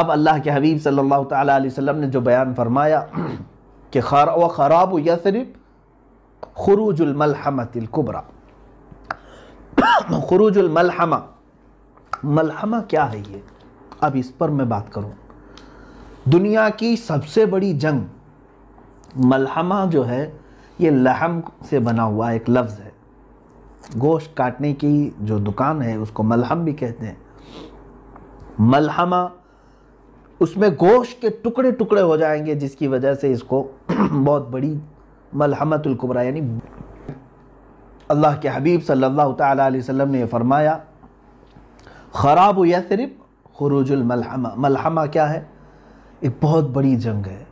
अब अल्लाह के हबीब सल्लल्लाहु अलैहि वसल्लम ने जो बयान फरमाया कि खरा व खराब यसरिब खरूजमलहमतुबरा खरूजमलहमा मलहमा क्या है ये अब इस पर मैं बात करूँ दुनिया की सबसे बड़ी जंग मलहमा जो है ये लहम से बना हुआ एक लफ्ज़ है गोश्त काटने की जो दुकान है उसको मलहम भी कहते हैं मलहमा उसमें गोश्त के टुकड़े टुकड़े हो जाएंगे जिसकी वजह से इसको बहुत बड़ी मलहमतुल्कुबरा यानी अल्लाह के हबीब सल्लल्लाहु अलैहि वसल्लम ने फरमाया ख़राब या सिर्फ़ मलहमा मलहमा क्या है एक बहुत बड़ी जंग है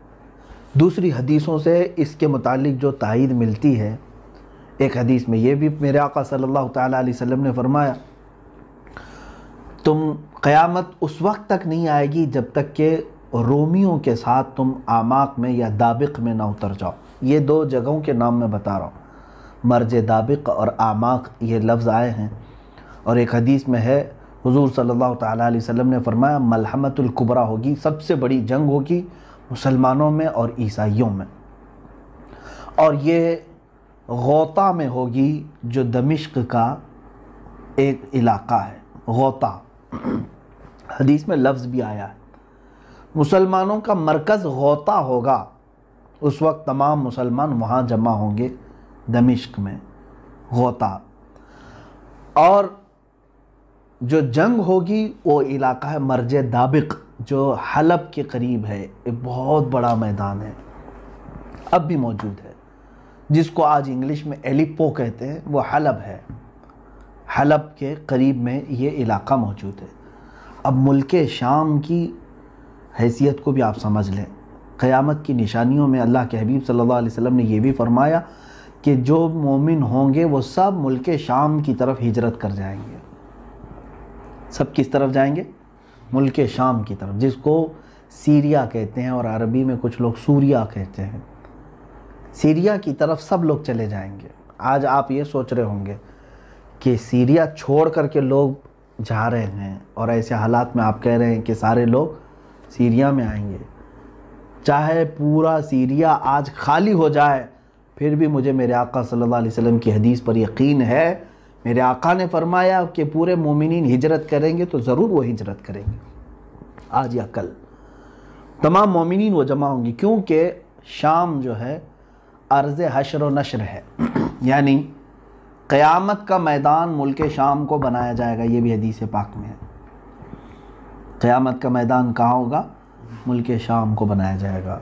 दूसरी हदीसों से इसके मुतालिक जो तायद मिलती है एक हदीस में ये भी मेरे आका सल्लल्लाहु अलैहि वसल्लम ने फरमाया तुम क़यामत उस वक्त तक नहीं आएगी जब तक के रोमियों के साथ तुम आमाक में या दाबिक में ना उतर जाओ ये दो जगहों के नाम मैं बता रहा हूँ मर्ज दाबिक और आमाक ये लफ्ज़ आए हैं और एक हदीस में है हुजूर सल्लल्लाहु अलैहि वसल्लम ने फरमाया मलहमतुल कुबरा होगी सबसे बड़ी जंग होगी मुसलमानों में और ईसाइयों में और ये गौता में होगी जो दमिश्क का एक इलाका है गौता हदीस में लफ्ज़ भी आया है मुसलमानों का मरकज़ गोता होगा उस वक्त तमाम मुसलमान वहाँ जमा होंगे दमिश्क में गोता और जो जंग होगी वो इलाका है मर्ज दाबिक जो हलब के करीब है एक बहुत बड़ा मैदान है अब भी मौजूद है जिसको आज इंग्लिश में एलिपो कहते हैं वो हलब है हलब के करीब में ये इलाका मौजूद है अब मुल्क शाम की हैसियत को भी आप समझ लें क़यामत की निशानियों में अल्लाह के हबीब सल्लल्लाहु अलैहि वसल्लम ने यह भी फरमाया कि जो मोमिन होंगे वो सब मुल्क शाम की तरफ हिजरत कर जाएंगे सब किस तरफ जाएंगे मुल्क शाम की तरफ जिसको सीरिया कहते हैं और अरबी में कुछ लोग सूरिया कहते हैं सीरिया की तरफ सब लोग चले जाएंगे आज आप ये सोच रहे होंगे कि सीरिया छोड़ कर के लोग जा रहे हैं और ऐसे हालात में आप कह रहे हैं कि सारे लोग सीरिया में आएंगे चाहे पूरा सीरिया आज खाली हो जाए फिर भी मुझे मेरे आका सल्लल्लाहु अलैहि वसल्लम की हदीस पर यकीन है मेरे आका ने फरमाया कि पूरे मोमिन हिजरत करेंगे तो ज़रूर वो हिजरत करेंगे आज या कल तमाम मोमिन वो जमा होंगी क्योंकि शाम जो है अर्ज़ हशर व नशर है यानी क़यामत का मैदान मुल्क शाम को बनाया जाएगा ये भी हदीस पाक में है क़यामत का मैदान कहाँ होगा मुल्क शाम को बनाया जाएगा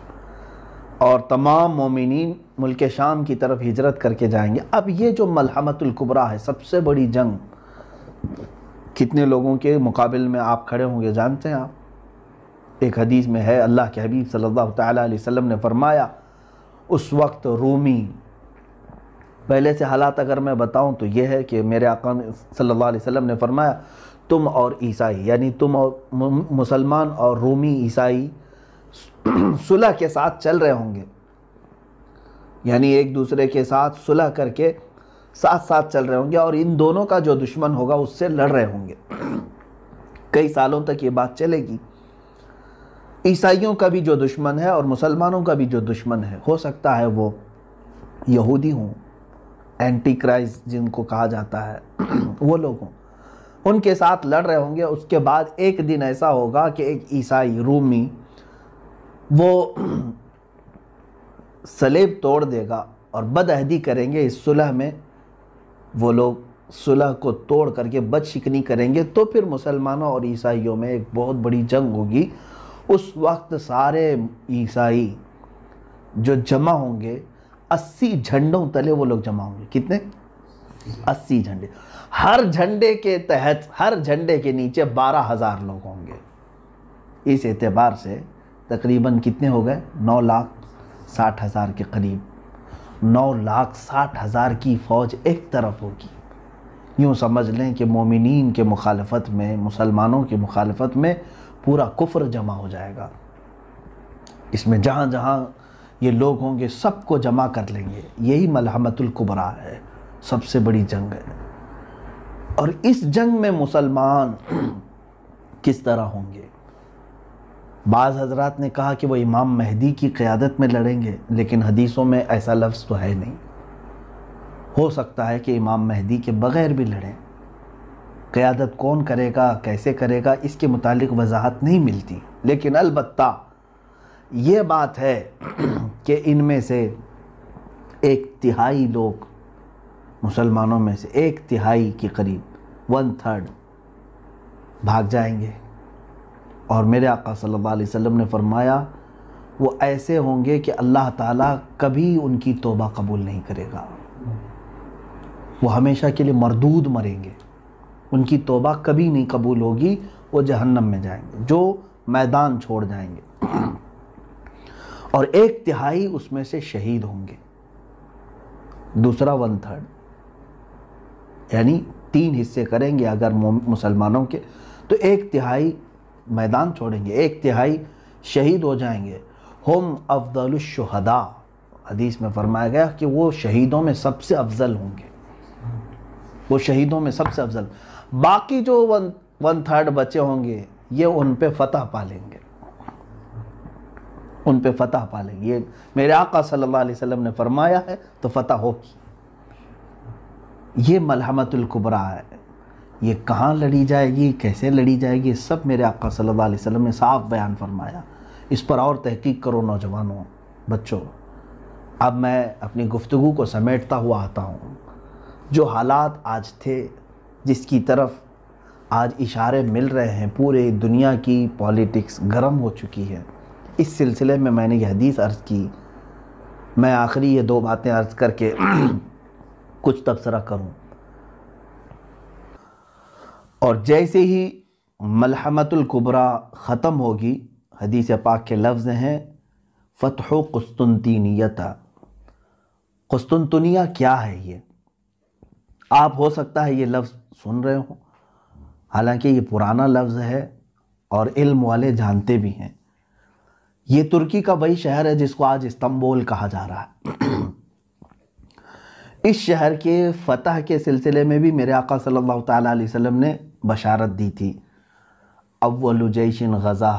और तमाम मोमिन मुल्क शाम की तरफ हिजरत करके जाएंगे अब ये जो मलहमतुल्कुबरा है सबसे बड़ी जंग कितने लोगों के मुकाबल में आप खड़े होंगे जानते हैं आप एक हदीस में है अल्लाह के हबीब सल्लल्लाहु अलैहि वसल्लम ने फरमाया उस वक्त रूमी पहले से हालात अगर मैं बताऊं तो ये है कि मेरे आकान सल्लल्लाहु अलैहि वसल्लम ने फरमाया तुम और ईसाई यानी तुम और मुसलमान और रोमी ईसाई सुलह के साथ चल रहे होंगे यानी एक दूसरे के साथ सुलह करके साथ साथ चल रहे होंगे और इन दोनों का जो दुश्मन होगा उससे लड़ रहे होंगे कई सालों तक ये बात चलेगी ईसाइयों का भी जो दुश्मन है और मुसलमानों का भी जो दुश्मन है हो सकता है वो यहूदी हों एंटी क्राइज जिनको कहा जाता है वो लोगों उनके साथ लड़ रहे होंगे उसके बाद एक दिन ऐसा होगा कि एक ईसाई रूमी वो सलेब तोड़ देगा और बदहदी करेंगे इस सुलह में वो लोग सुलह को तोड़ करके बद शिकनी करेंगे तो फिर मुसलमानों और ईसाइयों में एक बहुत बड़ी जंग होगी उस वक्त सारे ईसाई जो जमा होंगे अस्सी झंडों तले वो लोग जमा होंगे कितने अस्सी झंडे हर झंडे के तहत हर झंडे के नीचे बारह हज़ार लोग होंगे इस एतबार से तकरीबन कितने हो गए नौ लाख साठ हज़ार के करीब नौ लाख साठ हज़ार की फ़ौज एक तरफ होगी यूँ समझ लें कि मोमिन के मुखालफत में मुसलमानों के मुखालफत में पूरा कुफ्र जमा हो जाएगा इसमें जहाँ जहाँ ये लोग होंगे सबको जमा कर लेंगे यही मलहमतुल कुबरा है सबसे बड़ी जंग है और इस जंग में मुसलमान किस तरह होंगे बाज़ हजरात ने कहा कि वो इमाम महदी की क़्यादत में लड़ेंगे लेकिन हदीसों में ऐसा लफ्ज़ तो है नहीं हो सकता है कि इमाम महदी के बग़ैर भी लड़ें क़्यादत कौन करेगा कैसे करेगा इसके मुतालिक वजाहत नहीं मिलती लेकिन अलबत्ता ये बात है कि इनमें से एक तिहाई लोग मुसलमानों में से एक तिहाई के करीब वन थर्ड भाग जाएंगे और मेरे आका सल्लल्लाहु अलैहि वसल्लम ने फरमाया वो ऐसे होंगे कि अल्लाह ताला कभी उनकी तोबा कबूल नहीं करेगा वो हमेशा के लिए मरदूद मरेंगे उनकी तोबा कभी नहीं कबूल होगी वो जहन्नम में जाएंगे जो मैदान छोड़ जाएंगे और एक तिहाई उसमें से शहीद होंगे दूसरा वन थर्ड यानी तीन हिस्से करेंगे अगर मुसलमानों के तो एक तिहाई मैदान छोड़ेंगे एक तिहाई शहीद हो जाएंगे हम अफजलशहदा हदीस में फरमाया गया कि वो शहीदों में सबसे अफजल होंगे वो शहीदों में सबसे अफजल बाकी जो वन वन थर्ड बचे होंगे ये उन पे फतह पा लेंगे उन पे फतह पा लेंगे ये मेरे आका सल्लल्लाहु अलैहि वसल्लम ने फरमाया है तो फतह होगी ये मलहमतुल कुबरा है ये कहाँ लड़ी जाएगी कैसे लड़ी जाएगी सब मेरे आका सल्लल्लाहु अलैहि वसल्लम ने साफ बयान फरमाया इस पर और तहकीक करो नौजवानों बच्चों अब मैं अपनी गुफ्तु को समेटता हुआ आता हूँ जो हालात आज थे जिसकी तरफ आज इशारे मिल रहे हैं पूरे दुनिया की पॉलिटिक्स गर्म हो चुकी है इस सिलसिले में मैंने यह हदीस अर्ज़ की मैं आखिरी ये दो बातें अर्ज़ करके कुछ तबसरा करूं और जैसे ही मलहमतुल्कुबरा ख़त्म होगी हदीस पाक के लफ्ज़ हैं फ़तह कुस्तुनतीनियता कुस्तुनतनिया क्या है ये आप हो सकता है ये लफ्ज़ सुन रहे हो हालांकि ये पुराना लफ्ज़ है और इल्म वाले जानते भी हैं ये तुर्की का वही शहर है जिसको आज इस्तांबुल कहा जा रहा है इस शहर के फतह के सिलसिले में भी मेरे आका सल्लल्लाहु अलैहि वसल्लम ने बशारत दी थी अव्वल जैशन गजा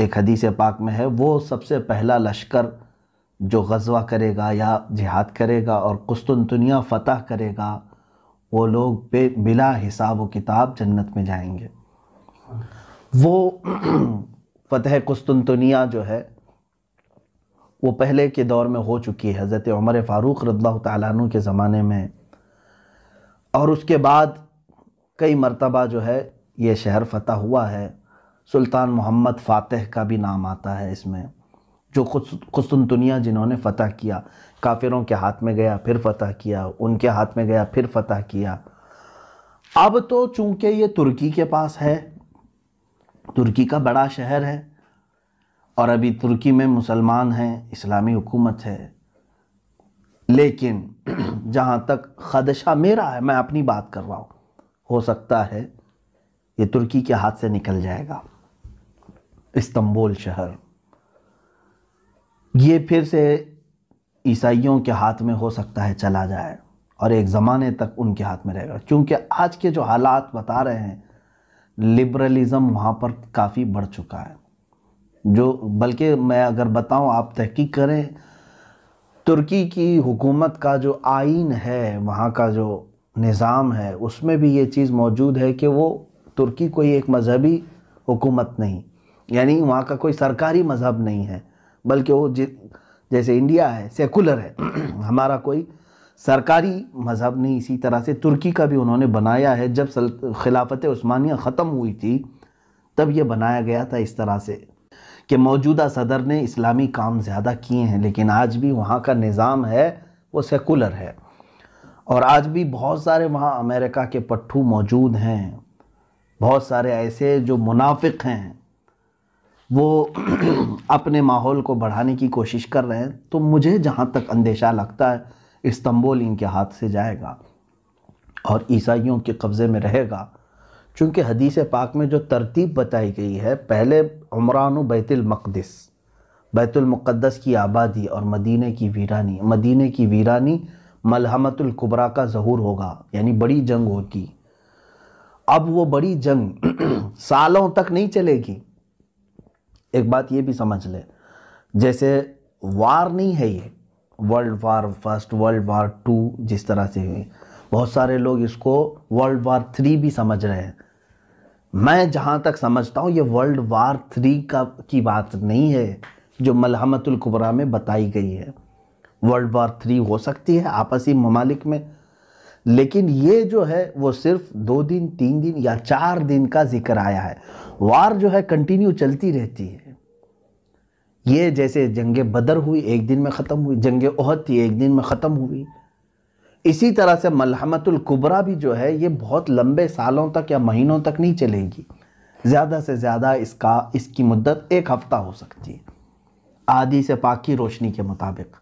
एक हदीस पाक में है वो सबसे पहला लश्कर जो गजवा करेगा या जिहाद करेगा और कुस्तुनतुनिया फ़तह करेगा वो लोग बे बिला हिसाब व किताब जन्नत में जाएंगे वो फ़तह कुस्तुनतनिया जो है वो पहले के दौर में हो चुकी है हज़रत उमर फ़ारूक रद्ला तु के ज़माने में और उसके बाद कई मरतबा जो है ये शहर फतह हुआ है सुल्तान मोहम्मद फ़ातह का भी नाम आता है इसमें जो खुस्तुनतनिया जिन्होंने फ़तह किया काफिरों के हाथ में गया फिर फ़तह किया उनके हाथ में गया फिर फ़तह किया अब तो चूंकि ये तुर्की के पास है तुर्की का बड़ा शहर है और अभी तुर्की में मुसलमान हैं इस्लामी हुकूमत है लेकिन जहाँ तक खदशा मेरा है मैं अपनी बात कर रहा हूँ हो सकता है ये तुर्की के हाथ से निकल जाएगा इस्तंबुल शहर ये फिर से ईसाइयों के हाथ में हो सकता है चला जाए और एक ज़माने तक उनके हाथ में रहेगा क्योंकि आज के जो हालात बता रहे हैं लिबरलिज़म वहाँ पर काफ़ी बढ़ चुका है जो बल्कि मैं अगर बताऊँ आप तहकीक करें तुर्की की हुकूमत का जो आइन है वहाँ का जो निज़ाम है उसमें भी ये चीज़ मौजूद है कि वो तुर्की कोई एक मजहबी हुकूमत नहीं यानी वहाँ का कोई सरकारी मज़हब नहीं है बल्कि वो जैसे इंडिया है सेकुलर है हमारा कोई सरकारी मज़हब ने इसी तरह से तुर्की का भी उन्होंने बनाया है जब खिलाफत उस्मानिया ख़त्म हुई थी तब यह बनाया गया था इस तरह से कि मौजूदा सदर ने इस्लामी काम ज़्यादा किए हैं लेकिन आज भी वहाँ का निज़ाम है वो सेकुलर है और आज भी बहुत सारे वहाँ अमेरिका के पट्टू मौजूद हैं बहुत सारे ऐसे जो मुनाफिक हैं वो अपने माहौल को बढ़ाने की कोशिश कर रहे हैं तो मुझे जहाँ तक अंदेशा लगता है इस्तंबुल इनके हाथ से जाएगा और ईसाइयों के कब्ज़े में रहेगा चूँकि हदीस पाक में जो तरतीब बताई गई है पहले उमरान बैतुलमक़दस बैतुलमक़दस की आबादी और मदीने की वीरानी मदीने की वीरानी मलहमतुल्कुबरा का ज़हूर होगा यानी बड़ी जंग होगी अब वो बड़ी जंग सालों तक नहीं चलेगी एक बात ये भी समझ ले जैसे वार नहीं है ये world war first world war two जिस तरह से हुई बहुत सारे लोग इसको वर्ल्ड वार थ्री भी समझ रहे हैं मैं जहाँ तक समझता हूँ ये वर्ल्ड वार थ्री का की बात नहीं है जो मलहमतुल कुबरा में बताई गई है वर्ल्ड वार थ्री हो सकती है आपसी ममालिक में लेकिन ये जो है वो सिर्फ दो दिन तीन दिन या चार दिन का जिक्र आया है वार जो है कंटिन्यू चलती रहती है ये जैसे जंग बदर हुई एक दिन में ख़त्म हुई जंग ओहद थी एक दिन में ख़त्म हुई इसी तरह से मलहमतुल कुबरा भी जो है ये बहुत लंबे सालों तक या महीनों तक नहीं चलेगी ज़्यादा से ज़्यादा इसका इसकी मुद्दत एक हफ़्ता हो सकती है आदि से पाकि रोशनी के मुताबिक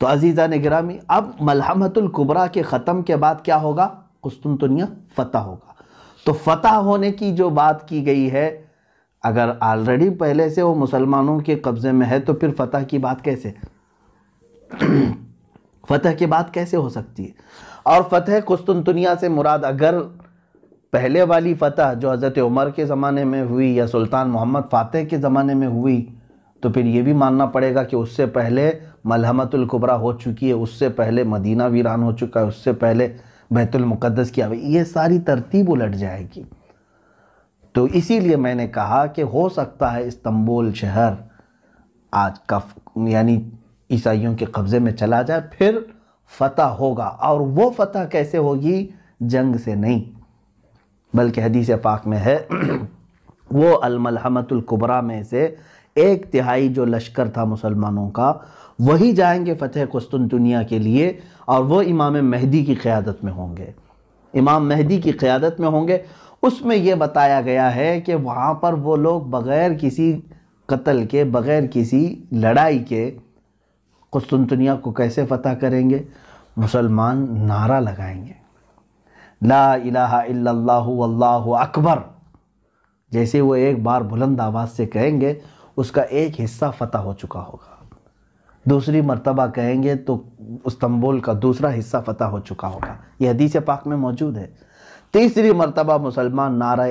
तो अजीज़ा निगरामी अब मलहमतुल्कुबरा के ख़त्म के बाद क्या होगा कुस्तुनतनिया फ़तह होगा तो फ़तह होने की जो बात की गई है अगर ऑलरेडी पहले से वो मुसलमानों के कब्ज़े में है तो फिर फतह की बात कैसे फतह की बात कैसे हो सकती है और फतह कुस्तुनतुनिया से मुराद अगर पहले वाली फ़तह जो हज़रत उमर के ज़माने में हुई या सुल्तान मोहम्मद फ़ातह के ज़माने में हुई तो फिर ये भी मानना पड़ेगा कि उससे पहले मलहमतुल्कुबरा हो चुकी है उससे पहले मदीना वीरान हो चुका है उससे पहले बैतुलमुक़दस किया ये सारी तरतीब उलट जाएगी तो इसीलिए मैंने कहा कि हो सकता है इस्तंबुल शहर आज कफ यानी ईसाइयों के कब्ज़े में चला जाए फिर फतह होगा और वो फतह कैसे होगी जंग से नहीं बल्कि हदीस पाक में है वो अलमलहमतुल्कुबरा में से एक तिहाई जो लश्कर था मुसलमानों का वही जाएंगे फतेह कुस्तुनतुनिया के लिए और वो इमाम महदी की क़्यादत में होंगे इमाम महदी की क़्यादत में होंगे उसमें यह बताया गया है कि वहाँ पर वो लोग बग़ैर किसी कत्ल के बग़ैर किसी लड़ाई के कुस्तुनतनिया को कैसे फ़तह करेंगे मुसलमान नारा लगाएंगे ला इलाहा इल्लल्लाहु वल्लाहु अकबर जैसे वो एक बार बुलंद आवाज़ से कहेंगे उसका एक हिस्सा फ़तह हो चुका होगा दूसरी मरतबा कहेंगे तो इस्तंबुल का दूसरा हिस्सा फ़तह हो चुका होगा यह हदीस पाक में मौजूद है तीसरी मरतबा मुसलमान नारा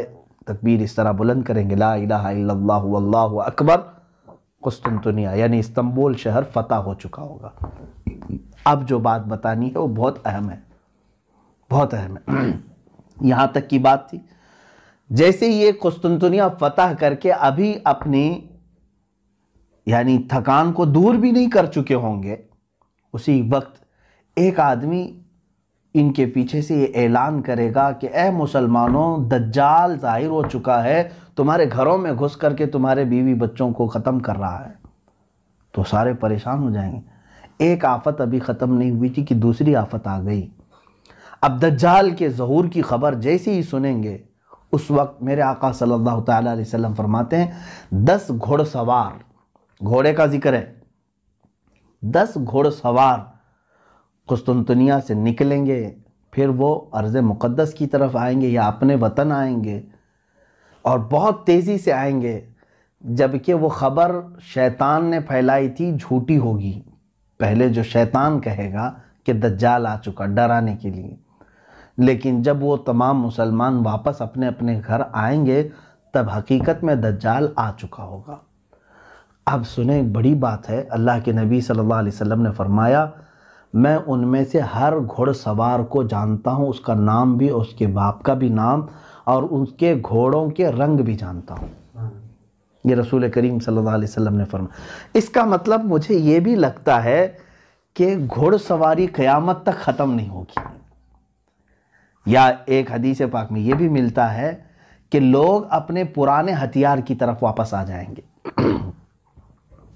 तकबीर इस तरह बुलंद करेंगे ला इला अकबर कुस्तुनतुनिया यानी इस्तंबुल शहर फतह हो चुका होगा अब जो बात बतानी है वो बहुत अहम है बहुत अहम है यहाँ तक की बात थी जैसे ये कुस्तुनतुनिया फतह करके अभी अपनी यानी थकान को दूर भी नहीं कर चुके होंगे उसी वक्त एक आदमी इनके पीछे से ये ऐलान करेगा कि ए मुसलमानों दज्जाल ज़ाहिर हो चुका है तुम्हारे घरों में घुस करके तुम्हारे बीवी बच्चों को ख़त्म कर रहा है तो सारे परेशान हो जाएंगे एक आफत अभी ख़त्म नहीं हुई थी कि दूसरी आफत आ गई अब दज्जाल के जहूर की खबर जैसे ही सुनेंगे उस वक्त मेरे आका सल्लल्लाहु अलैहि वसल्लम फरमाते हैं दस घोड़सवार घोड़े का जिक्र है दस घोड़सवार कुस्तुनतनिया से निकलेंगे फिर वो अर्ज़ मुक़दस की तरफ आएंगे या अपने वतन आएंगे और बहुत तेज़ी से आएंगे जबकि वो ख़बर शैतान ने फैलाई थी झूठी होगी पहले जो शैतान कहेगा कि दज्जाल आ चुका डराने के लिए लेकिन जब वो तमाम मुसलमान वापस अपने अपने घर आएंगे तब हकीकत में दज्जाल आ चुका होगा अब सुने बड़ी बात है अल्लाह के नबी सल्लल्लाहु अलैहि वसल्लम ने फरमाया मैं उनमें से हर घुड़सवार को जानता हूँ उसका नाम भी और उसके बाप का भी नाम और उसके घोड़ों के रंग भी जानता हूँ ये रसूल करीम सल्लल्लाहु अलैहि वसल्लम ने फरमाया इसका मतलब मुझे ये भी लगता है कि घुड़सवारी क़यामत तक ख़त्म नहीं होगी या एक हदीस पाक में ये भी मिलता है कि लोग अपने पुराने हथियार की तरफ वापस आ जाएंगे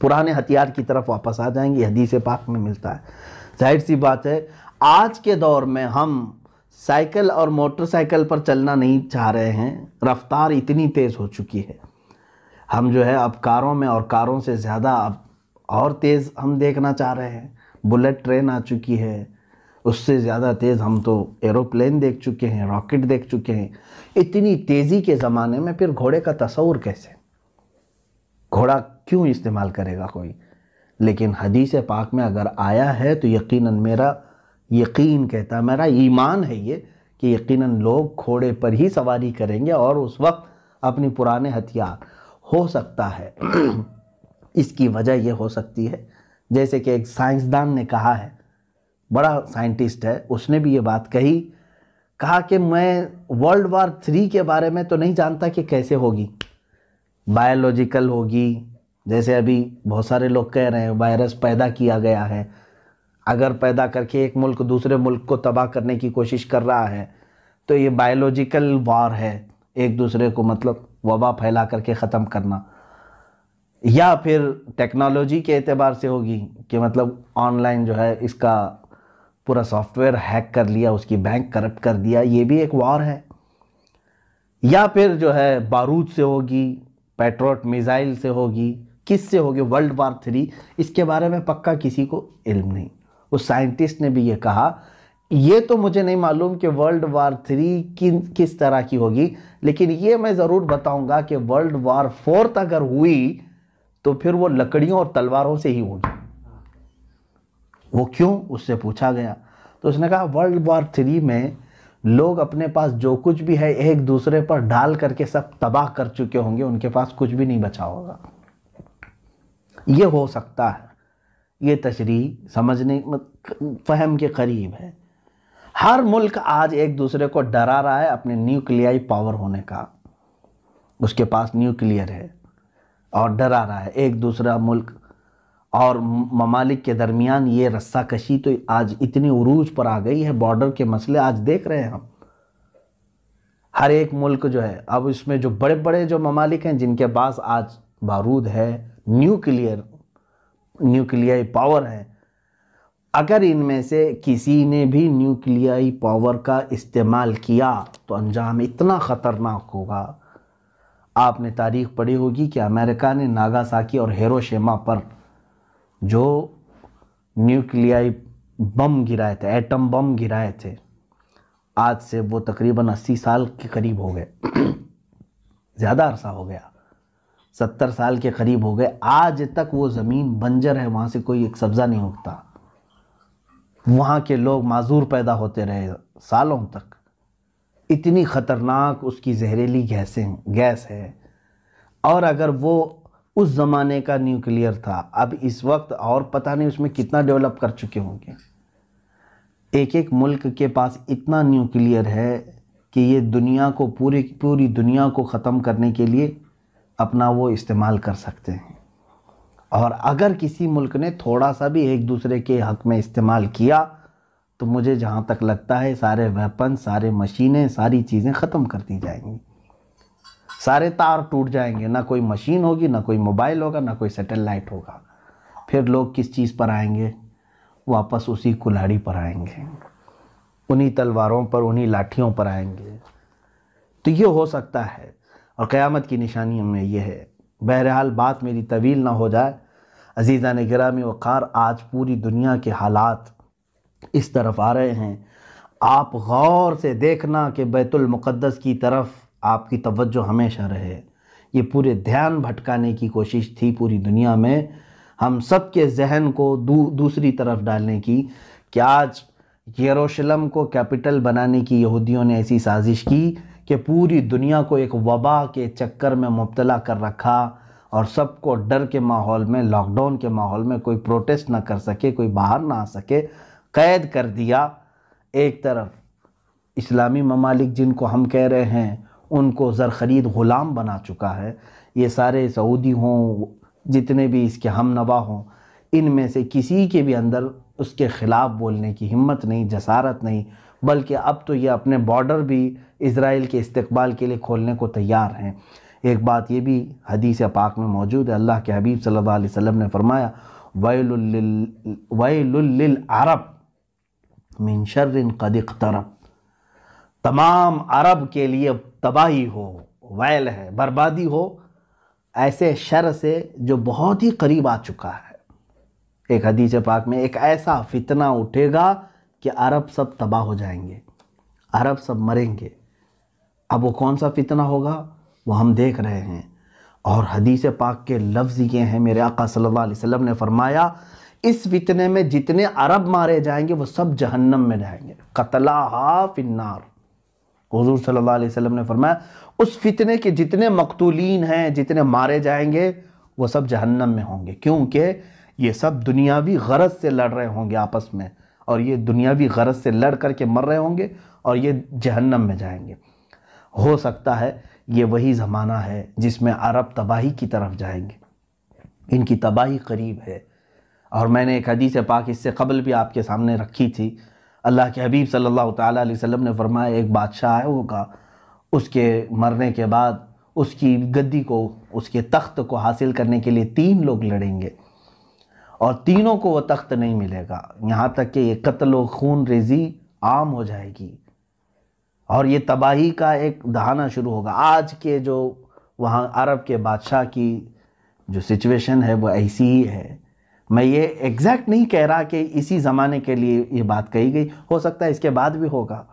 पुराने हथियार की तरफ वापस आ जाएंगे हदीस पाक में मिलता है जाहिर सी बात है आज के दौर में हम साइकिल और मोटरसाइकिल पर चलना नहीं चाह रहे हैं रफ्तार इतनी तेज़ हो चुकी है हम जो है अब कारों में और कारों से ज़्यादा अब और तेज़ हम देखना चाह रहे हैं बुलेट ट्रेन आ चुकी है उससे ज़्यादा तेज़ हम तो एरोप्लेन देख चुके हैं रॉकेट देख चुके हैं इतनी तेज़ी के ज़माने में फिर घोड़े का तस्वूर कैसे घोड़ा क्यों इस्तेमाल करेगा कोई लेकिन हदीस पाक में अगर आया है तो यकीनन मेरा यकीन कहता है मेरा ईमान है ये कि यकीनन लोग घोड़े पर ही सवारी करेंगे और उस वक्त अपनी पुराने हथियार हो सकता है इसकी वजह यह हो सकती है जैसे कि एक साइंसदान ने कहा है बड़ा साइंटिस्ट है उसने भी ये बात कही कहा कि मैं वर्ल्ड वार थ्री के बारे में तो नहीं जानता कि कैसे होगी बायोलॉजिकल होगी जैसे अभी बहुत सारे लोग कह रहे हैं वायरस पैदा किया गया है अगर पैदा करके एक मुल्क दूसरे मुल्क को तबाह करने की कोशिश कर रहा है तो ये बायोलॉजिकल वार है एक दूसरे को मतलब वबा फैला करके ख़त्म करना या फिर टेक्नोलॉजी के अतबार से होगी कि मतलब ऑनलाइन जो है इसका पूरा सॉफ्टवेयर हैक कर लिया उसकी बैंक करप्ट कर दिया ये भी एक वार है या फिर जो है बारूद से होगी पेट्रोट मिज़ाइल से होगी किससे होगी वर्ल्ड वार थ्री इसके बारे में पक्का किसी को इल्म नहीं उस साइंटिस्ट ने भी ये कहा ये तो मुझे नहीं मालूम कि वर्ल्ड वार थ्री किन किस तरह की होगी लेकिन ये मैं ज़रूर बताऊंगा कि वर्ल्ड वार फोर्थ अगर हुई तो फिर वो लकड़ियों और तलवारों से ही होगी वो क्यों उससे पूछा गया तो उसने कहा वर्ल्ड वार थ्री में लोग अपने पास जो कुछ भी है एक दूसरे पर डाल करके सब तबाह कर चुके होंगे उनके पास कुछ भी नहीं बचा होगा ये हो सकता है ये तशरी समझने फहम के करीब है हर मुल्क आज एक दूसरे को डरा रहा है अपने न्यूक्लियाई पावर होने का उसके पास न्यूक्लियर है और डरा रहा है एक दूसरा मुल्क और ममालिक के दरमियान ये रस्सा कशी तो आज इतनी उरूज पर आ गई है बॉर्डर के मसले आज देख रहे हैं हम हर एक मुल्क जो है अब इसमें जो बड़े बड़े जो ममालिक हैं जिनके पास आज बारूद है न्यूक्लियर न्यूक्लियाई पावर है अगर इनमें से किसी ने भी न्यूक्लियाई पावर का इस्तेमाल किया तो अंजाम इतना ख़तरनाक होगा आपने तारीख पढ़ी होगी कि अमेरिका ने नागासाकी और हेरोशेमा पर जो न्यूक्लियाई बम गिराए थे एटम बम गिराए थे आज से वो तकरीबन 80 साल के करीब हो गए ज़्यादा अरसा हो गया सत्तर साल के करीब हो गए आज तक वो ज़मीन बंजर है वहाँ से कोई एक सब्ज़ा नहीं उगता वहाँ के लोग माजूर पैदा होते रहे सालों तक इतनी ख़तरनाक उसकी जहरीली गैसें गैस है और अगर वो उस ज़माने का न्यूक्लियर था अब इस वक्त और पता नहीं उसमें कितना डेवलप कर चुके होंगे एक एक मुल्क के पास इतना न्यूक्लियर है कि ये दुनिया को पूरी पूरी दुनिया को ख़त्म करने के लिए अपना वो इस्तेमाल कर सकते हैं और अगर किसी मुल्क ने थोड़ा सा भी एक दूसरे के हक में इस्तेमाल किया तो मुझे जहाँ तक लगता है सारे वेपन सारे मशीनें सारी चीज़ें ख़त्म कर दी जाएंगी सारे तार टूट जाएंगे ना कोई मशीन होगी ना कोई मोबाइल होगा ना कोई सेटेलाइट होगा फिर लोग किस चीज़ पर आएंगे वापस उसी कुल्हाड़ी पर आएंगे उन्हीं तलवारों पर उन्हीं लाठियों पर आएंगे तो ये हो सकता है और क़्यामत की निशानियों में यह है बहरहाल बात मेरी तवील ना हो जाए अजीज़ा ने गिरा में वक़ार आज पूरी दुनिया के हालात इस तरफ आ रहे हैं आप गौर से देखना कि बैतुलमक़दस की तरफ आपकी तवज्जो हमेशा रहे ये पूरे ध्यान भटकाने की कोशिश थी पूरी दुनिया में हम सब के जहन को दू, दूसरी तरफ डालने की कि आज यरूशलेम को कैपिटल बनाने की यहूदियों ने ऐसी साजिश की कि पूरी दुनिया को एक वबा के चक्कर में मुबतला कर रखा और सबको डर के माहौल में लॉकडाउन के माहौल में कोई प्रोटेस्ट ना कर सके कोई बाहर ना आ सके कैद कर दिया एक तरफ इस्लामी ममालिक जिनको हम कह रहे हैं उनको ज़र ख़रीद ग़ुलाम बना चुका है ये सारे सऊदी हों जितने भी इसके हम नवा हों में से किसी के भी अंदर उसके ख़िलाफ़ बोलने की हिम्मत नहीं जसारत नहीं बल्कि अब तो ये अपने बॉर्डर भी इसराइल के इस्तबाल के लिए खोलने को तैयार हैं एक बात ये भी हदीस पाक में मौजूद है अल्लाह के हबीब सल्लल्लाहु अलैहि वसल्लम ने फरमाया वैल अरब मिन शर्र कदिक तरब तमाम अरब के लिए तबाही हो वैल है बर्बादी हो ऐसे शर से जो बहुत ही करीब आ चुका है एक हदीस पाक में एक ऐसा फितना उठेगा कि अरब सब तबाह हो जाएंगे अरब सब मरेंगे अब वो कौन सा फितना होगा वो हम देख रहे हैं और हदीस पाक के लफ्ज़ ये हैं मेरे आका सल्लल्लाहु अलैहि वसल्लम ने फरमाया इस फितने में जितने अरब मारे जाएंगे वो सब जहन्नम में रहेंगे कतला हा फिन्नार हजूर सल्ला वसम ने फरमाया उस फितने के जितने मकतूलिन हैं जितने मारे जाएंगे वो सब जहन्नम में होंगे क्योंकि ये सब दुनियावी गरज से लड़ रहे होंगे आपस में और ये दुनियावी गरज से लड़ कर के मर रहे होंगे और ये जहन्नम में जाएंगे हो सकता है ये वही ज़माना है जिसमें अरब तबाही की तरफ जाएंगे इनकी तबाही करीब है और मैंने एक हदीस पाक इससे कबल भी आपके सामने रखी थी अल्लाह के हबीब सल्लल्लाहु अलैहि वसल्लम ने फरमाया एक बादशाह है का उसके मरने के बाद उसकी गद्दी को उसके तख्त को हासिल करने के लिए तीन लोग लड़ेंगे और तीनों को वह तख्त नहीं मिलेगा यहाँ तक कि ये कत्ल खून रेजी आम हो जाएगी और ये तबाही का एक दहाना शुरू होगा आज के जो वहाँ अरब के बादशाह की जो सिचुएशन है वो ऐसी ही है मैं ये एग्जैक्ट नहीं कह रहा कि इसी ज़माने के लिए ये बात कही गई हो सकता है इसके बाद भी होगा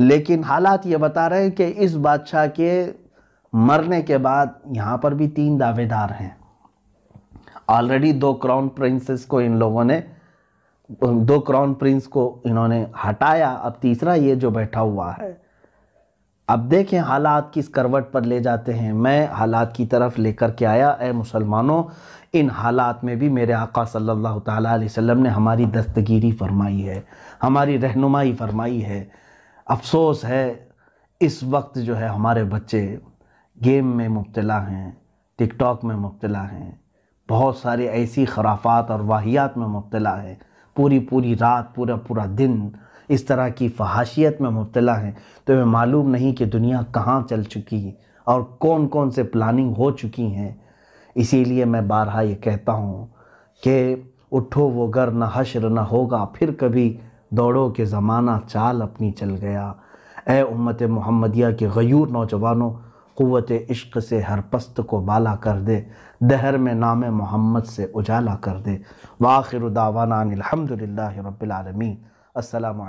लेकिन हालात ये बता रहे हैं कि इस बादशाह के मरने के बाद यहाँ पर भी तीन दावेदार हैं ऑलरेडी दो क्राउन प्रिंसेस को इन लोगों ने दो क्राउन प्रिंस को इन्होंने हटाया अब तीसरा ये जो बैठा हुआ है हाँ। अब देखें हालात किस करवट पर ले जाते हैं मैं हालात की तरफ लेकर के आया ए मुसलमानों इन हालात में भी मेरे आका सल्लल्लाहु अलैहि वसल्लम ने हमारी दस्तगिरी फरमाई है हमारी रहनुमाई फरमाई है अफसोस है इस वक्त जो है हमारे बच्चे गेम में मुबतला हैं टिकटॉक में मुबतला हैं बहुत सारे ऐसी खराफात और वाहियात में मुबतला है पूरी पूरी रात पूरा पूरा दिन इस तरह की फहाशियत में मुबतला है तो हमें मालूम नहीं कि दुनिया कहाँ चल चुकी है और कौन कौन से प्लानिंग हो चुकी हैं इसीलिए मैं बारहा ये कहता हूँ कि उठो वो गर न हशर न होगा फिर कभी दौड़ो के ज़माना चाल अपनी चल गया ए उम्मत मोहम्मदिया के गयूर नौजवानों क़वत इश्क से हर पस्त को बाला कर दे दहर में नाम मोहम्मद से उजाला कर दे वाखिर दावाना अलहमदिल्ला रबालमी अल्लाम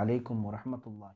वरहमल